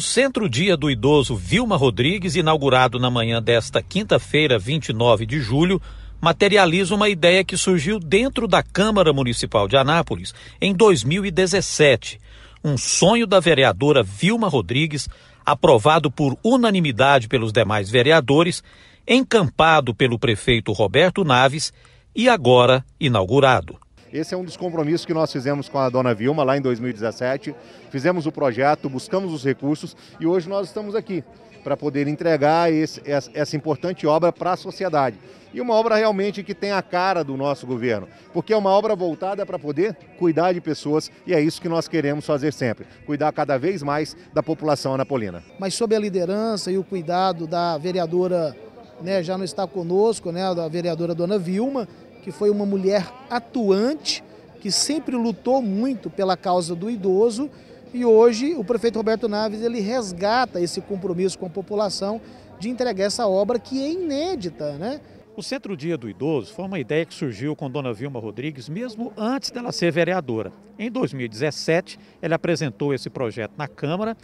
O Centro Dia do Idoso Vilma Rodrigues, inaugurado na manhã desta quinta-feira, 29 de julho, materializa uma ideia que surgiu dentro da Câmara Municipal de Anápolis em 2017. Um sonho da vereadora Vilma Rodrigues, aprovado por unanimidade pelos demais vereadores, encampado pelo prefeito Roberto Naves e agora inaugurado. Esse é um dos compromissos que nós fizemos com a dona Vilma lá em 2017. Fizemos o projeto, buscamos os recursos e hoje nós estamos aqui para poder entregar esse, essa importante obra para a sociedade. E uma obra realmente que tem a cara do nosso governo, porque é uma obra voltada para poder cuidar de pessoas e é isso que nós queremos fazer sempre, cuidar cada vez mais da população anapolina. Mas sob a liderança e o cuidado da vereadora, né, já não está conosco, né, da vereadora Dona Vilma, que foi uma mulher atuante, que sempre lutou muito pela causa do idoso e hoje o prefeito Roberto Naves ele resgata esse compromisso com a população de entregar essa obra que é inédita, né? O Centro Dia do Idoso foi uma ideia que surgiu com Dona Vilma Rodrigues mesmo antes dela ser vereadora. Em 2017, ela apresentou esse projeto na Câmara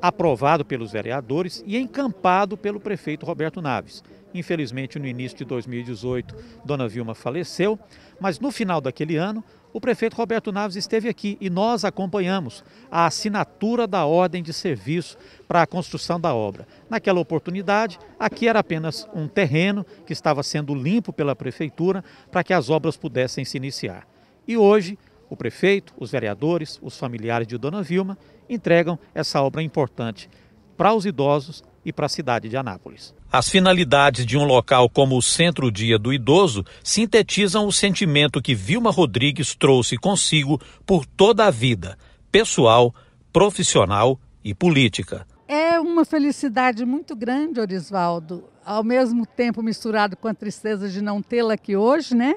aprovado pelos vereadores e encampado pelo prefeito Roberto Naves. Infelizmente, no início de 2018, Dona Vilma faleceu, mas no final daquele ano, o prefeito Roberto Naves esteve aqui e nós acompanhamos a assinatura da ordem de serviço para a construção da obra. Naquela oportunidade, aqui era apenas um terreno que estava sendo limpo pela prefeitura para que as obras pudessem se iniciar. E hoje, o prefeito, os vereadores, os familiares de Dona Vilma entregam essa obra importante para os idosos e para a cidade de Anápolis. As finalidades de um local como o Centro Dia do Idoso sintetizam o sentimento que Vilma Rodrigues trouxe consigo por toda a vida, pessoal, profissional e política. É uma felicidade muito grande, Orisvaldo, ao mesmo tempo misturado com a tristeza de não tê-la aqui hoje, né?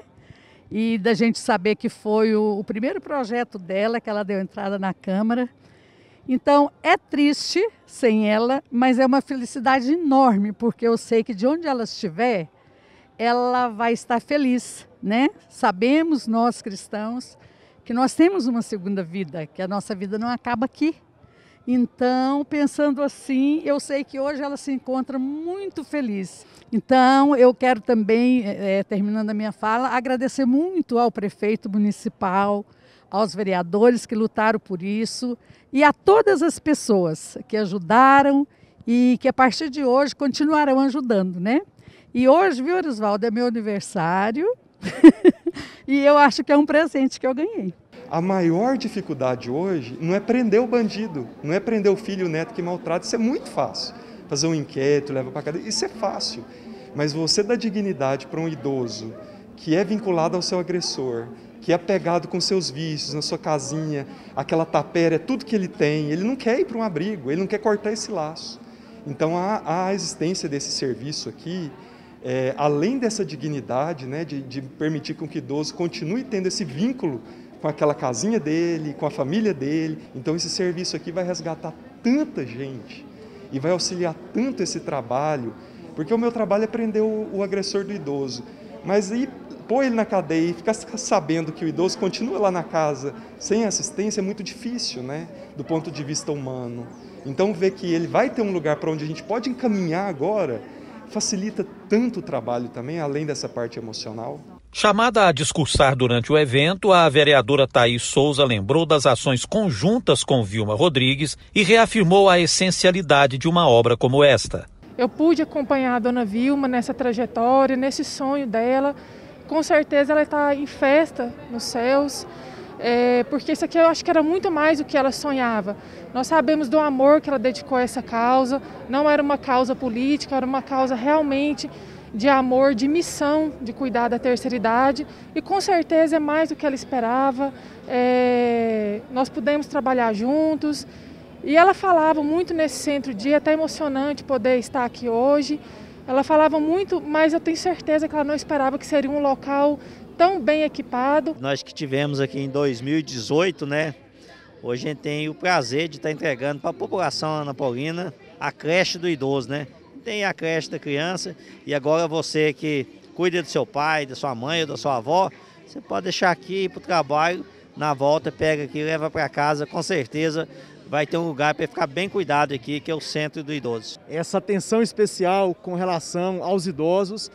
e da gente saber que foi o, o primeiro projeto dela, que ela deu entrada na Câmara. Então é triste sem ela, mas é uma felicidade enorme, porque eu sei que de onde ela estiver, ela vai estar feliz, né? Sabemos nós cristãos que nós temos uma segunda vida, que a nossa vida não acaba aqui. Então, pensando assim, eu sei que hoje ela se encontra muito feliz. Então, eu quero também, é, terminando a minha fala, agradecer muito ao prefeito municipal, aos vereadores que lutaram por isso e a todas as pessoas que ajudaram e que a partir de hoje continuarão ajudando, né? E hoje, viu, Oswaldo, é meu aniversário e eu acho que é um presente que eu ganhei. A maior dificuldade hoje não é prender o bandido, não é prender o filho e o neto que maltrata, isso é muito fácil. Fazer um inquérito, leva para cadeia, isso é fácil. Mas você dá dignidade para um idoso que é vinculado ao seu agressor, que é apegado com seus vícios, na sua casinha, aquela tapera, é tudo que ele tem, ele não quer ir para um abrigo, ele não quer cortar esse laço. Então a, a existência desse serviço aqui, é, além dessa dignidade, né, de, de permitir com que o idoso continue tendo esse vínculo com aquela casinha dele, com a família dele. Então esse serviço aqui vai resgatar tanta gente e vai auxiliar tanto esse trabalho, porque o meu trabalho é prender o, o agressor do idoso. Mas aí pôr ele na cadeia e ficar sabendo que o idoso continua lá na casa sem assistência é muito difícil, né? Do ponto de vista humano. Então ver que ele vai ter um lugar para onde a gente pode encaminhar agora facilita tanto o trabalho também, além dessa parte emocional. Chamada a discursar durante o evento, a vereadora Thaís Souza lembrou das ações conjuntas com Vilma Rodrigues e reafirmou a essencialidade de uma obra como esta. Eu pude acompanhar a dona Vilma nessa trajetória, nesse sonho dela. Com certeza ela está em festa nos céus, é, porque isso aqui eu acho que era muito mais do que ela sonhava. Nós sabemos do amor que ela dedicou a essa causa, não era uma causa política, era uma causa realmente de amor, de missão de cuidar da terceira idade e com certeza é mais do que ela esperava. É, nós pudemos trabalhar juntos e ela falava muito nesse centro dia, até emocionante poder estar aqui hoje. Ela falava muito, mas eu tenho certeza que ela não esperava que seria um local tão bem equipado. Nós que tivemos aqui em 2018, né? Hoje a gente tem o prazer de estar entregando para a população Ana Paulina a creche do idoso, né? tem a creche da criança e agora você que cuida do seu pai, da sua mãe ou da sua avó, você pode deixar aqui para o trabalho, na volta pega aqui, leva para casa, com certeza vai ter um lugar para ficar bem cuidado aqui, que é o centro do idoso. Essa atenção especial com relação aos idosos,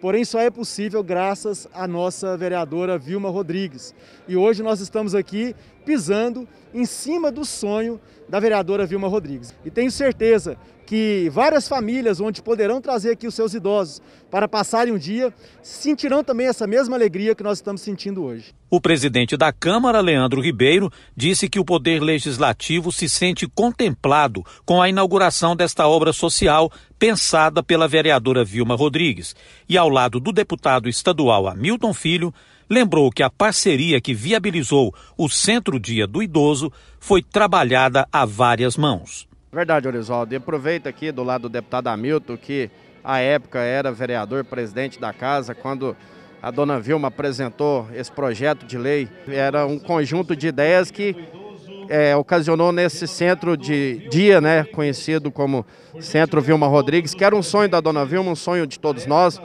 porém só é possível graças à nossa vereadora Vilma Rodrigues. E hoje nós estamos aqui pisando em cima do sonho da vereadora Vilma Rodrigues. E tenho certeza que várias famílias onde poderão trazer aqui os seus idosos para passarem um dia sentirão também essa mesma alegria que nós estamos sentindo hoje. O presidente da Câmara, Leandro Ribeiro, disse que o Poder Legislativo se sente contemplado com a inauguração desta obra social pensada pela vereadora Vilma Rodrigues. E ao lado do deputado estadual Hamilton Filho, lembrou que a parceria que viabilizou o Centro Dia do Idoso foi trabalhada a várias mãos. Verdade, Orivaldo. E aproveito aqui do lado do deputado Hamilton, que à época era vereador, presidente da casa, quando a dona Vilma apresentou esse projeto de lei. Era um conjunto de ideias que é, ocasionou nesse centro de dia, né, conhecido como Centro Vilma Rodrigues, que era um sonho da dona Vilma, um sonho de todos nós.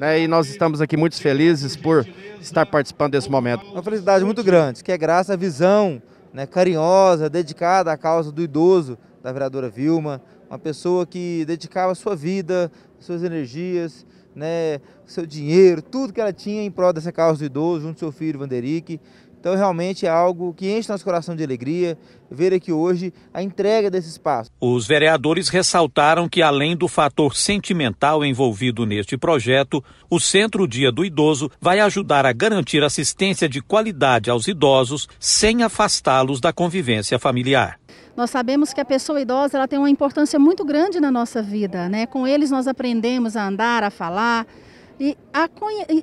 Né? E nós estamos aqui muito felizes por estar participando desse momento. Uma felicidade muito grande, que é graças à visão né, carinhosa, dedicada à causa do idoso da vereadora Vilma, uma pessoa que dedicava sua vida, suas energias, né, seu dinheiro, tudo que ela tinha em prol dessa causa do idoso, junto ao seu filho Vanderique. Então, realmente é algo que enche nosso coração de alegria ver aqui hoje a entrega desse espaço. Os vereadores ressaltaram que, além do fator sentimental envolvido neste projeto, o Centro Dia do Idoso vai ajudar a garantir assistência de qualidade aos idosos sem afastá-los da convivência familiar. Nós sabemos que a pessoa idosa ela tem uma importância muito grande na nossa vida, né? Com eles nós aprendemos a andar, a falar e a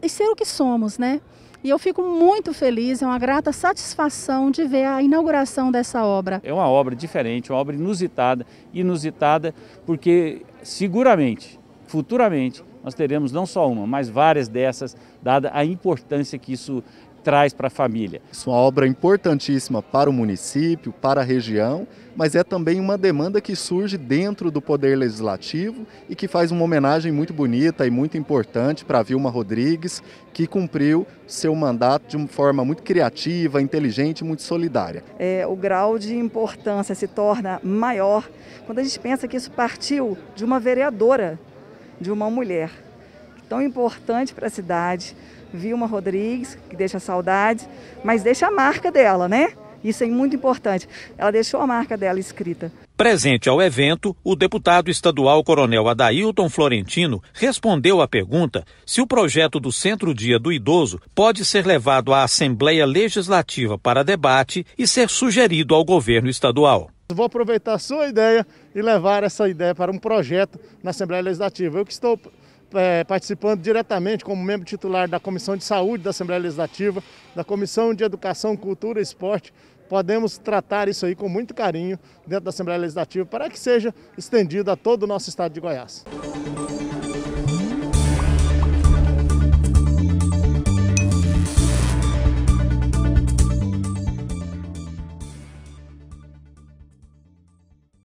ser o que somos, né? E eu fico muito feliz, é uma grata satisfação de ver a inauguração dessa obra. É uma obra diferente, uma obra inusitada, inusitada porque seguramente, futuramente, nós teremos não só uma, mas várias dessas, dada a importância que isso traz para a família. Isso é uma obra importantíssima para o município, para a região, mas é também uma demanda que surge dentro do Poder Legislativo e que faz uma homenagem muito bonita e muito importante para a Vilma Rodrigues, que cumpriu seu mandato de uma forma muito criativa, inteligente, muito solidária. É, o grau de importância se torna maior quando a gente pensa que isso partiu de uma vereadora, de uma mulher tão importante para a cidade, Vilma Rodrigues, que deixa saudade, mas deixa a marca dela, né? Isso é muito importante. Ela deixou a marca dela escrita. Presente ao evento, o deputado estadual Coronel Adailton Florentino respondeu à pergunta se o projeto do Centro Dia do Idoso pode ser levado à Assembleia Legislativa para debate e ser sugerido ao governo estadual. Vou aproveitar a sua ideia e levar essa ideia para um projeto na Assembleia Legislativa. Eu que estou é, participando diretamente como membro titular da Comissão de Saúde da Assembleia Legislativa, da Comissão de Educação, Cultura e Esporte, podemos tratar isso aí com muito carinho dentro da Assembleia Legislativa para que seja estendido a todo o nosso estado de Goiás.